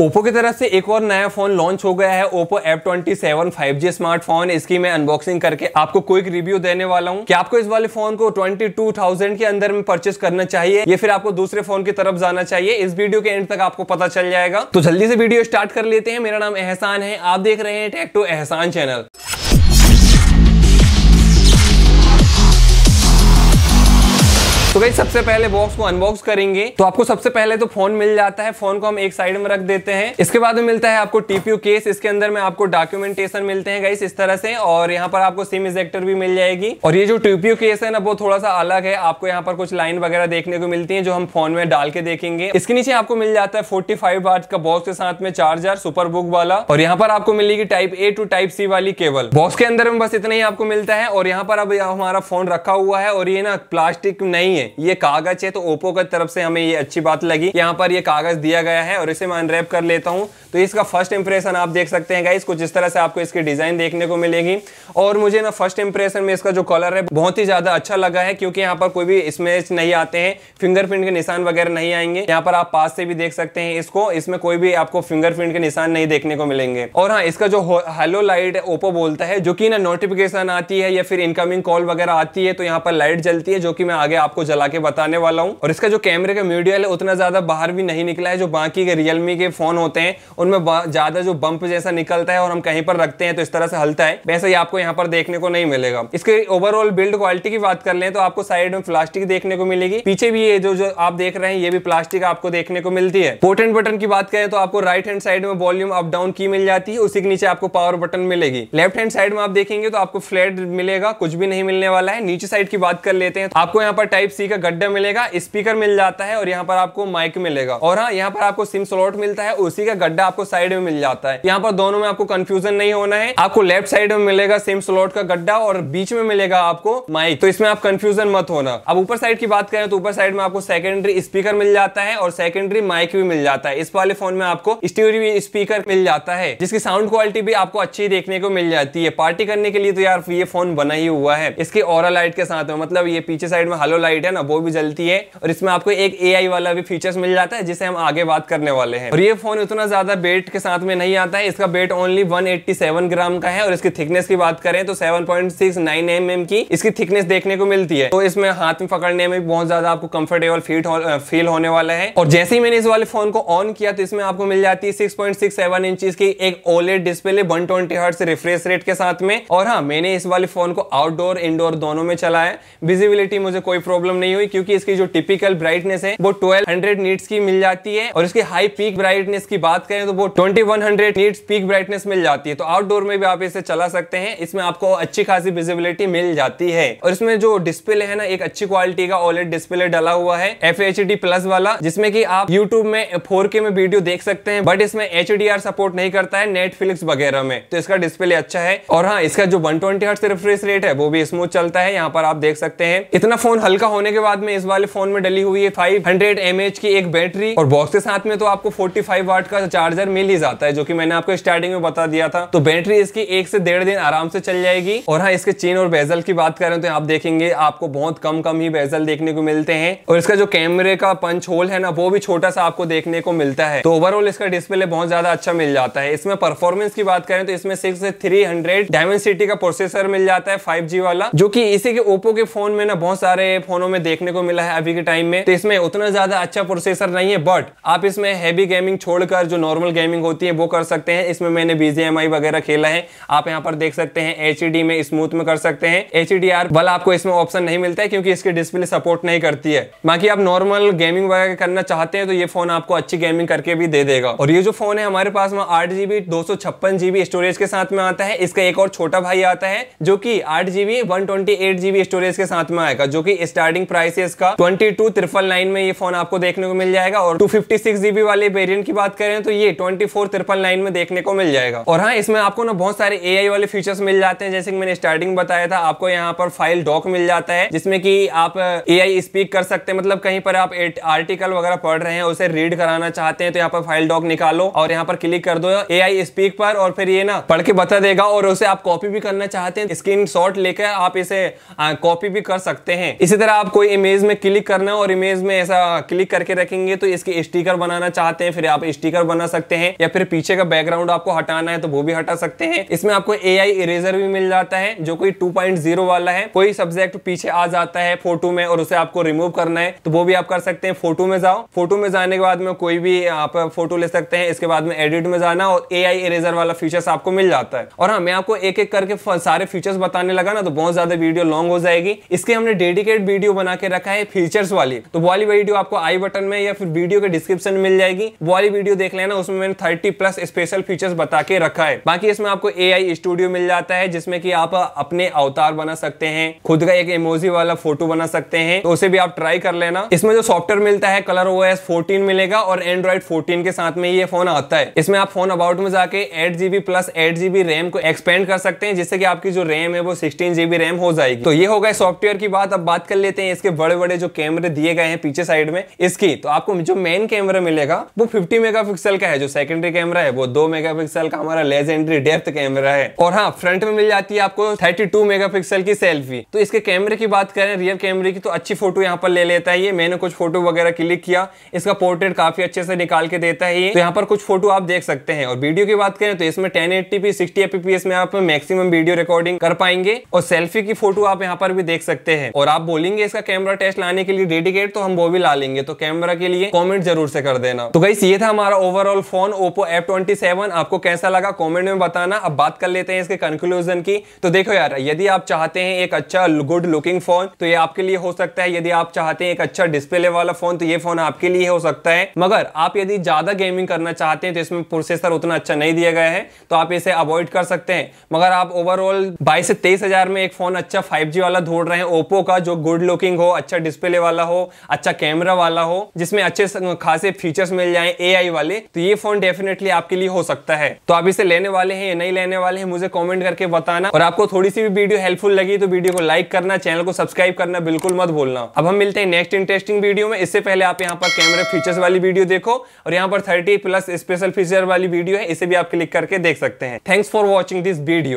Oppo की तरफ से एक और नया फोन लॉन्च हो गया है Oppo F twenty seven five G smartphone इसकी मैं अनबॉक्सिंग करके आपको क्विक रिव्यू देने वाला हूँ कि आपको इस वाले फोन को ट्वेंटी टू थाउजेंड के अंदर में परचेस करना चाहिए या फिर आपको दूसरे फोन की तरफ जाना चाहिए इस वीडियो के एंड तक आपको पता चल जाएगा तो जल्दी से वीडियो स्टार्ट कर लेते हैं मेरा नाम एहसान है आप देख रहे हैं टेक टू एहसान चैनल तो भाई सबसे पहले बॉक्स को अनबॉक्स करेंगे तो आपको सबसे पहले तो फोन मिल जाता है फोन को हम एक साइड में रख देते हैं इसके बाद में मिलता है आपको टीपीयू केस इसके अंदर में आपको डॉक्यूमेंटेशन मिलते हैं गाइस इस तरह से और यहाँ पर आपको सिम इजेक्टर भी मिल जाएगी और ये जो टीपीयू केस है ना वो थोड़ा सा अलग है आपको यहाँ पर कुछ लाइन वगैरह देखने को मिलती है जो हम फोन में डाल के देखेंगे इसके नीचे आपको मिल जाता है फोर्टी फाइव का बॉक्स के साथ में चार्जर सुपर बुक वाला और यहाँ पर आपको मिलेगी type A to type C वाली केबल बॉक्स के अंदर में बस इतना ही आपको मिलता है और यहाँ पर अब हमारा फोन रखा हुआ है और ये ना प्लास्टिक नहीं है ये कागज है तो ओप्पो की तरफ से हमें ये अच्छी बात लगी यहाँ पर ये कागज दिया गया है और इसे मैं अनरेप कर लेता हूँ तो इसका फर्स्ट इंप्रेशन आप देख सकते हैं गाइस कुछ इस तरह से आपको इसकी डिजाइन देखने को मिलेगी और मुझे ना फर्स्ट इंप्रेशन में इसका जो कलर है बहुत ही ज्यादा अच्छा लगा है क्योंकि यहाँ पर कोई भी स्मेच नहीं आते हैं फिंगरप्रिंट के निशान वगैरह नहीं आएंगे यहाँ पर आप पास से भी देख सकते हैं इसको इसमें कोई भी आपको फिंगरप्रिंट के निशान नहीं देखने को मिलेंगे और हाँ इसका जो हेलो लाइट है ओप्पो बोलता है जो कि ना नोटिफिकेशन आती है या फिर इनकमिंग कॉल वगैरह आती है तो यहाँ पर लाइट जलती है जो कि मैं आगे आपको जला चला के बताने वाला हूँ और इसका जो कैमरे का म्यूडियल है उतना ज़्यादा बाहर भी नहीं निकला है जो बाकी के रियलमी के फ़ोन होते हैं उनमें ज़्यादा जो बम्प जैसा निकलता है और हम कहीं पर रखते हैं तो इस तरह से हलता है वैसे ही आपको यहाँ पर देखने को नहीं मिलेगा इसके ओवरऑल बिल्ड क्वालिटी की बात कर ले तो आपको साइड में प्लास्टिक देखने को मिलेगी पीछे भी ये जो जो आप देख रहे हैं ये भी प्लास्टिक आपको देखने को मिलती है पोर्टेंट बटन की बात करें तो आपको राइट हैंड साइड में वॉल्यूम अप डाउन की मिल जाती है उसी के नीचे आपको पावर बटन मिलेगी लेफ्ट हैंड साइड में आप देखेंगे तो आपको फ्लैट मिलेगा कुछ भी नहीं मिलने वाला है नीचे साइड की बात कर लेते हैं तो आपको यहाँ पर टाइप सी का गड्ढा मिलेगा स्पीकर मिल जाता है और यहाँ पर आपको माइक मिलेगा और हाँ यहाँ पर आपको सिम स्लॉट मिलता है उसी का गड्ढा आपको साइड में मिल जाता है यहाँ पर दोनों में आपको कंफ्यूजन नहीं होना है आपको लेफ्ट साइड में मिलेगा सिम स्लॉट का गड्ढा और बीच में मिलेगा आपको माइक तो इसमें आप कंफ्यूजन मत होना अब ऊपर साइड की बात करें तो ऊपर साइड में आपको सेकेंडरी स्पीकर मिल जाता है और सेकेंडरी माइक भी मिल जाता है इस वाले फोन में आपको स्टीरियो स्पीकर मिल जाता है जिसकी साउंड क्वालिटी भी आपको अच्छी देखने को मिल जाती है पार्टी करने के लिए तो यार ये फोन बना ही हुआ है इसके ओरा लाइट के साथ में मतलब ये पीछे साइड में हलो लाइट है है ना वो भी जलती है और इसमें आपको एक ए वाला भी फीचर मिल जाता है जिसे हम आगे बात करने वाले हैं और ये फोन इतना ज्यादा बेट के साथ में नहीं आता है इसका बेट ओनली वन ग्राम का है और इसकी थिकनेस की बात करें तो सेवन पॉइंट की इसकी थिकनेस देखने को मिलती है तो इसमें हाथ में पकड़ने में बहुत ज्यादा आपको कंफर्टेबल फीट हो, फील होने वाला है और जैसे ही मैंने इस वाले फोन को ऑन किया तो इसमें आपको मिल जाती है 6.67 इंच की एक OLED display 120 twenty refresh rate के साथ में और हाँ मैंने इस वाले फोन को आउटडोर इंडोर दोनों में चलाया विजिबिलिटी मुझे कोई प्रॉब्लम नहीं हुई क्योंकि इसकी जो टिपिकल ब्राइटनेस है वो 1200 हंड्रेड नीट्स की मिल जाती है और इसकी हाई पीक ब्राइटनेस की बात करें तो वो 2100 हंड्रेड नीट्स पीक ब्राइटनेस मिल जाती है तो आउटडोर में भी आप इसे चला सकते हैं इसमें आपको अच्छी खासी विजिबिलिटी मिल जाती है और इसमें जो डिस्प्ले है ना एक अच्छी क्वालिटी का ऑलरेड डिस्प्ले डाला हुआ है एफ प्लस वाला जिसमें की आप यूट्यूब में फोर में वीडियो देख सकते हैं बट इसमें एच सपोर्ट नहीं करता है नेटफ्लिक्स वगैरह में तो इसका डिस्प्ले अच्छा है और हाँ इसका जो वन ट्वेंटी रिफ्रेश रेट है वो भी स्मूथ चलता है यहाँ पर आप देख सकते हैं इतना फोन हल्का होने होने के बाद में इस वाले फोन में डली हुई है फाइव हंड्रेड की एक बैटरी और बॉक्स के साथ में तो आपको फोर्टी फाइव वाट का चार्जर मिल ही जाता है जो की मैंने आपको स्टार्टिंग में बता दिया था तो बैटरी इसकी एक से डेढ़ दिन आराम से चल जाएगी और हाँ इसके चेन और बेजल की बात करें तो आप देखेंगे आपको बहुत कम कम ही बेजल देखने को मिलते हैं और इसका जो कैमरे का पंच होल है ना वो भी छोटा सा आपको देखने को मिलता है तो ओवरऑल इसका डिस्प्ले बहुत ज्यादा अच्छा मिल जाता है इसमें परफॉर्मेंस की बात करें तो इसमें सिक्स थ्री हंड्रेड सिटी का प्रोसेसर मिल जाता है फाइव वाला जो की इसी के ओप्पो के फोन में ना बहुत सारे फोनों में में देखने को मिला है अभी के टाइम में तो इसमें उतना ज्यादा अच्छा प्रोसेसर नहीं है बट आप इसमें हैवी गेमिंग छोड़कर जो नॉर्मल गेमिंग होती है वो कर सकते हैं इसमें मैंने बीजेएमआई वगैरह खेला है आप यहाँ पर देख सकते हैं एच में स्मूथ में कर सकते हैं एच वाला आपको इसमें ऑप्शन नहीं मिलता है क्योंकि इसकी डिस्प्ले सपोर्ट नहीं करती है बाकी आप नॉर्मल गेमिंग वगैरह करना चाहते हैं तो ये फोन आपको अच्छी गेमिंग करके भी दे देगा और ये जो फोन है हमारे पास में आठ जीबी दो सौ छप्पन जीबी स्टोरेज के साथ में आता है इसका एक और छोटा भाई आता है जो कि आठ GB one twenty eight GB storage के साथ में आएगा जो कि स्टार्टिंग प्राइसेस का ट्वेंटी टू ट्रिपल नाइन में ये फोन आपको देखने को मिल जाएगा और टू फिफ्टी सिक्स जीबी वाले वेरियंट की बात करें तो ये ट्वेंटी फोर ट्रिपल नाइन में देखने को मिल जाएगा और हाँ इसमें आपको ना बहुत सारे ए वाले फीचर्स मिल जाते हैं जैसे कि मैंने स्टार्टिंग बताया था आपको यहाँ पर फाइल डॉक मिल जाता है जिसमें की आप ए uh, स्पीक कर सकते हैं मतलब कहीं पर आप आर्टिकल वगैरह पढ़ रहे हैं उसे रीड कराना चाहते हैं तो यहाँ पर फाइल डॉक निकालो और यहाँ पर क्लिक कर दो ए स्पीक पर और फिर ये ना पढ़ के बता देगा और उसे आप कॉपी भी करना चाहते हैं स्क्रीन लेकर आप इसे कॉपी uh, भी कर सकते हैं इसी तरह आप कोई इमेज में क्लिक करना और इमेज में ऐसा क्लिक करके रखेंगे तो इसके स्टिकर बनाना चाहते हैं फिर आप स्टिकर बना सकते हैं या फिर पीछे का बैकग्राउंड आपको हटाना है तो वो भी हटा सकते हैं इसमें आपको ए इरेजर भी मिल जाता है जो कोई टू पॉइंट वाला है कोई सब्जेक्ट पीछे आ जाता है फोटो में और उसे आपको रिमूव करना है तो वो भी आप कर सकते हैं फोटो में जाओ फोटो में जाने के बाद में कोई भी आप फोटो ले सकते हैं इसके बाद में एडिट में जाना और ए आई इरेजर वाला फीचर्स आपको मिल जाता है और हाँ मैं आपको एक एक करके सारे फीचर्स बताने लगा ना तो बहुत ज्यादा वीडियो लॉन्ग हो जाएगी इसके हमने डेडिकेट वीडियो बना बना के रखा है फीचर्स वाली तो वाली वीडियो आपको आई बटन में या फिर वीडियो के डिस्क्रिप्शन में मिल जाएगी वाली वीडियो देख लेना उसमें मैंने थर्टी प्लस स्पेशल फीचर्स बता के रखा है बाकी इसमें आपको ए स्टूडियो मिल जाता है जिसमें की आप अपने अवतार बना सकते हैं खुद का एक इमोजी वाला फोटो बना सकते हैं तो उसे भी आप ट्राई कर लेना इसमें जो सॉफ्टवेयर मिलता है कलर ओ एस फोर्टीन मिलेगा और एंड्रॉइड फोर्टीन के साथ में ये फोन आता है इसमें आप फोन अबाउट में जाके eight GB plus eight GB RAM को एक्सपेंड कर सकते हैं जिससे कि आपकी जो रैम है वो सिक्सटीन जीबी रैम हो जाएगी तो ये होगा सॉफ्टवेयर की बात अब बात कर लेते हैं हैं इसके बड़े बड़े जो कैमरे दिए गए हैं पीछे साइड में इसकी तो आपको जो मेन कैमरा मिलेगा वो 50 मेगापिक्सल का है जो सेकेंडरी कैमरा है वो 2 मेगापिक्सल का हमारा लेजेंडरी डेप्थ कैमरा है और हाँ फ्रंट में मिल जाती है आपको 32 मेगापिक्सल की सेल्फी तो इसके कैमरे की बात करें रियर कैमरे की तो अच्छी फोटो यहाँ पर ले लेता है ये मैंने कुछ फोटो वगैरह क्लिक किया इसका पोर्ट्रेट काफी अच्छे से निकाल के देता है ये तो यहाँ पर कुछ फोटो आप देख सकते हैं और वीडियो की बात करें तो इसमें टेन एट्टी सिक्सटी में आप मैक्सिमम वीडियो रिकॉर्डिंग कर पाएंगे और सेल्फी की फोटो आप यहाँ पर भी देख सकते हैं और आप बोलेंगे इसका का कैमरा टेस्ट लाने के लिए डेडिकेट तो हम वो भी ला लेंगे तो कैमरा के लिए कॉमेंट जरूर से कर देना तो गई ये था हमारा overall phone Oppo F twenty seven आपको कैसा लगा कॉमेंट में बताना अब बात कर लेते हैं इसके कंक्लूजन की तो देखो यार यदि आप चाहते हैं एक अच्छा गुड लुकिंग फोन तो ये आपके लिए हो सकता है यदि आप चाहते हैं एक अच्छा डिस्प्ले वाला फोन तो ये फोन आपके लिए हो सकता है मगर आप यदि ज्यादा गेमिंग करना चाहते हैं तो इसमें प्रोसेसर उतना अच्छा नहीं दिया गया है तो आप इसे अवॉइड कर सकते हैं मगर आप ओवरऑल बाईस से तेईस में एक फोन अच्छा फाइव वाला ढूंढ रहे हैं ओप्पो का जो गुड लुकिंग लुकिंग हो अच्छा डिस्प्ले वाला हो अच्छा कैमरा वाला हो जिसमें अच्छे खासे फीचर्स मिल जाए ए वाले तो ये फोन डेफिनेटली आपके लिए हो सकता है तो आप इसे लेने वाले हैं या नहीं लेने वाले हैं मुझे कॉमेंट करके बताना और आपको थोड़ी सी भी वीडियो हेल्पफुल लगी तो वीडियो को लाइक करना चैनल को सब्सक्राइब करना बिल्कुल मत भूलना अब हम मिलते हैं नेक्स्ट इंटरेस्टिंग वीडियो में इससे पहले आप यहाँ पर कैमरा फीचर्स वाली वीडियो देखो और यहाँ पर थर्टी प्लस स्पेशल फीचर वाली वीडियो है इसे भी आप क्लिक करके देख सकते हैं thanks for watching this video